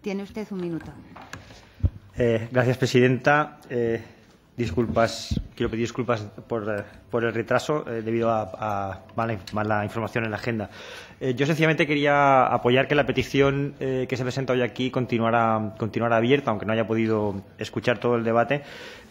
Tiene usted un minuto. Eh, gracias, presidenta. Eh, disculpas quiero pedir disculpas por, eh, el retraso eh, debido a, mala, información en la agenda. Eh, yo sencillamente quería apoyar que la petición que se presenta hoy aquí continuara, continuara, abierta, aunque no haya podido escuchar todo el debate.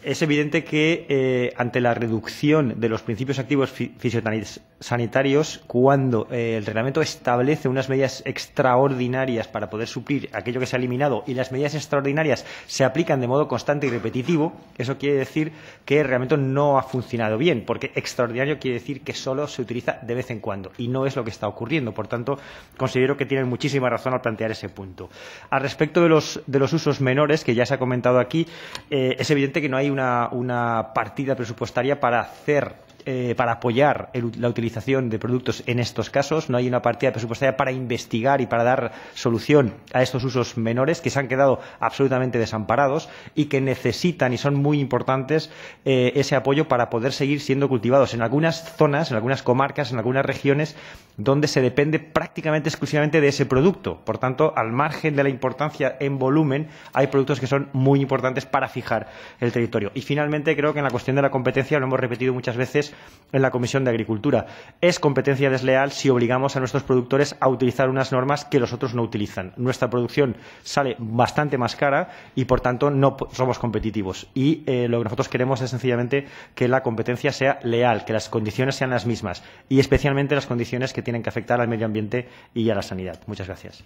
Es evidente que ante la reducción de los principios activos fisiosanitarios, cuando el reglamento establece unas medidas extraordinarias para poder suplir aquello que se ha eliminado y las medidas extraordinarias se aplican de modo constante y repetitivo, eso quiere decir que el reglamento no ha funcionado bien, porque extraordinario quiere decir que solo se utiliza de vez en cuando y no es lo que está ocurriendo. Por tanto, considero que tienen muchísima razón al plantear ese punto. Al respecto de los, de los usos menores, que ya se ha comentado aquí, eh, es evidente que no hay una, una partida presupuestaria para hacer eh, para apoyar la utilización de productos en estos casos. No hay una partida presupuestaria para investigar y para dar solución a estos usos menores que se han quedado absolutamente desamparados y que necesitan y son muy importantes eh, ese apoyo para poder seguir siendo cultivados en algunas zonas, en algunas comarcas, en algunas regiones donde se depende prácticamente exclusivamente de ese producto. Por tanto, al margen de la importancia en volumen, hay productos que son muy importantes para fijar el territorio. Y finalmente, creo que en la cuestión de la competencia, lo hemos repetido muchas veces, en la Comisión de Agricultura. Es competencia desleal si obligamos a nuestros productores a utilizar unas normas que los otros no utilizan. Nuestra producción sale bastante más cara y, por tanto, no somos competitivos. Y eh, lo que nosotros queremos es sencillamente que la competencia sea leal, que las condiciones sean las mismas y, especialmente, las condiciones que tienen que afectar al medio ambiente y a la sanidad. Muchas gracias.